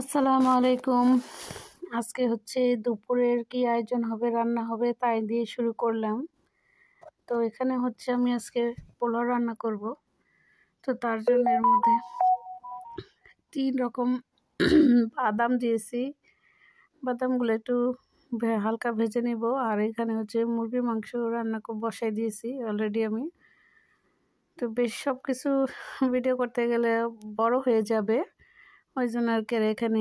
আসসালামু আলাইকুম আজকে হচ্ছে দুপুরের কি আয়োজন হবে রান্না হবে তাই দিয়ে শুরু করলাম তো এখানে হচ্ছে আমি আজকে পোলাও রান্না করব তো তার জন্য এর মধ্যে তিন রকম বাদাম দিয়েছি বাদামগুলো একটু হালকা ভেজে নেব আর এখানে হচ্ছে মুরগি মাংস রান্না বসাই দিয়েছি অলরেডি আমি তো বেশ সব কিছু ভিডিও করতে গেলে বড় হয়ে যাবে ওই জন্য আর কি এখানে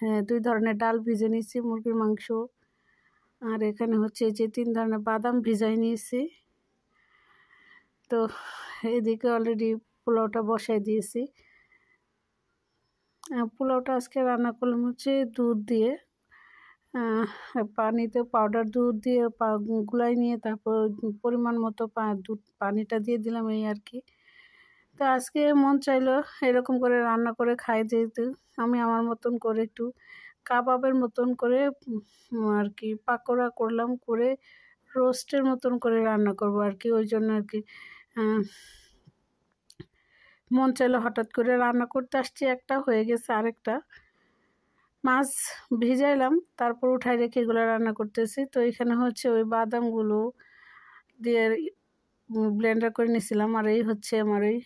হ্যাঁ, দুই ধরনের ডাল ভিজে নিয়েছি মুরগির মাংস আর এখানে হচ্ছে যে তিন ধরনের বাদাম ভিজাই নিয়েছি তো এদিকে অলরেডি পোলাওটা বসাই দিয়েছি পোলাওটা আজকে রান্না করলাম হচ্ছে দুধ দিয়ে পানিতে পাউডার দুধ দিয়ে পা গুলাই নিয়ে তারপর পরিমাণ মতো পা দুধ পানিটা দিয়ে দিলাম এই আর কি তো আজকে মন চাইলো এরকম করে রান্না করে খাই যেহেতু আমি আমার মতন করে একটু কাবাবের মতন করে আর কি পাকোড়া করলাম করে রোস্টের মতন করে রান্না করব আর কি ওই জন্য আর কি মন চাইলো হঠাৎ করে রান্না করতে আসছি একটা হয়ে গেছে আরেকটা মাছ ভিজাইলাম তারপর উঠাই রেখে এগুলো রান্না করতেছি তো এখানে হচ্ছে ওই বাদামগুলো দিয়ে ব্লেন্ডার করে নিয়েছিলাম আর এই হচ্ছে আমার ওই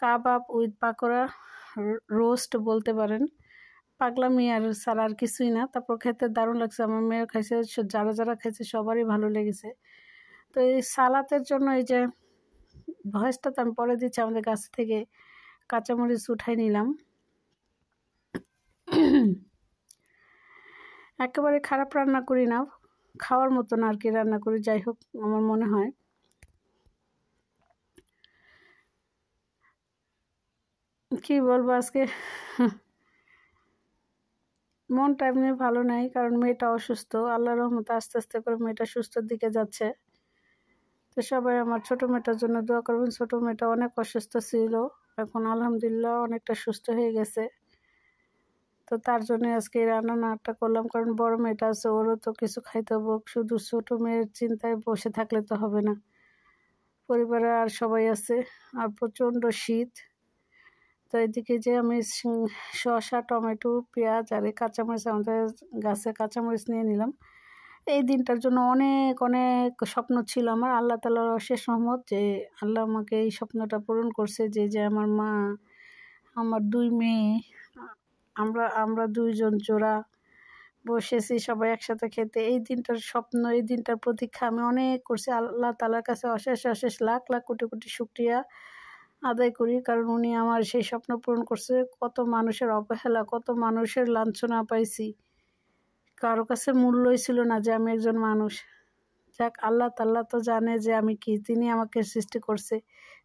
কাবাব উইথ পাকোড়া রোস্ট বলতে পারেন মেয়ে আর সারা আর কিছুই না তারপর খেতে দারুণ লাগছে আমার মেয়ে খাইছে যারা যারা খাইছে সবারই ভালো লেগেছে তো এই সালাতের জন্য এই যে ভয়েসটা তো আমি পরে দিচ্ছি আমাদের গাছ থেকে কাঁচামরিচ উঠাই নিলাম একেবারে খারাপ রান্না করি না খাওয়ার মতন আর কি রান্না করি যাই হোক আমার মনে হয় কি বলবো আজকে মনটা এমনি ভালো নাই কারণ মেয়েটা অসুস্থ আল্লাহ রহমত আস্তে আস্তে করে মেয়েটা সুস্থর দিকে যাচ্ছে তো সবাই আমার ছোটো মেয়েটার জন্য দোয়া করবেন ছোটো মেয়েটা অনেক অসুস্থ ছিল এখন আলহামদুলিল্লাহ অনেকটা সুস্থ হয়ে গেছে তো তার জন্য আজকে রান্নাটা করলাম কারণ বড় মেয়েটা আছে ওরও তো কিছু খাইতে হবে শুধু ছোটো মেয়ের চিন্তায় বসে থাকলে তো হবে না পরিবারে আর সবাই আছে আর প্রচণ্ড শীত তো এদিকে যে আমি শসা টমেটো পেঁয়াজ আর এই কাঁচামরিচ আমাদের গাছে কাঁচামরিচ নিয়ে নিলাম এই দিনটার জন্য অনেক অনেক স্বপ্ন ছিল আমার আল্লাহ তালার অশেষ রহমত যে আল্লাহ আমাকে এই স্বপ্নটা পূরণ করছে যে যে আমার মা আমার দুই মেয়ে আমরা আমরা দুইজন জোড়া বসেছি সবাই একসাথে খেতে এই দিনটার স্বপ্ন এই দিনটার প্রতীক্ষা আমি অনেক করছি আল্লাহ তালার কাছে অশেষ অশেষ লাখ লাখ কোটি কোটি শুক্রিয়া আদায় করি কারণ উনি আমার সেই স্বপ্ন পূরণ করছে কত মানুষের অবহেলা কত মানুষের লাঞ্ছনা পাইছি কারো কাছে মূল্যই ছিল না যে আমি একজন মানুষ যাক আল্লাহ তাল্লাহ তো জানে যে আমি কি তিনি আমাকে সৃষ্টি করছে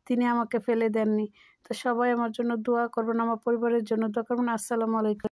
তিনি আমাকে ফেলে দেননি তো সবাই আমার জন্য দোয়া করবেন আমার পরিবারের জন্য দোয়া করবেন আসসালামু আলাইকুম